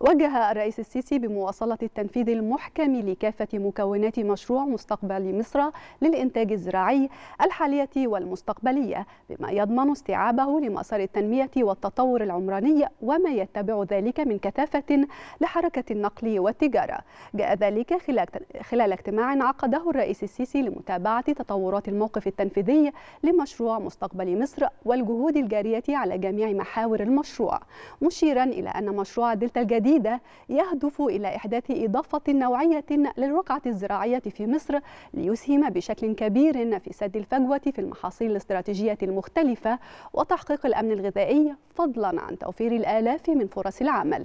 وجه الرئيس السيسي بمواصلة التنفيذ المحكم لكافة مكونات مشروع مستقبل مصر للإنتاج الزراعي الحالية والمستقبلية بما يضمن استيعابه لمسار التنمية والتطور العمراني وما يتبع ذلك من كثافة لحركة النقل والتجارة جاء ذلك خلال اجتماع عقده الرئيس السيسي لمتابعة تطورات الموقف التنفيذي لمشروع مستقبل مصر والجهود الجارية على جميع محاور المشروع مشيرا إلى أن مشروع دلتا الجديد جديدة يهدف إلى إحداث إضافة نوعية للرقعة الزراعية في مصر ليسهم بشكل كبير في سد الفجوة في المحاصيل الاستراتيجية المختلفة وتحقيق الأمن الغذائي فضلا عن توفير الآلاف من فرص العمل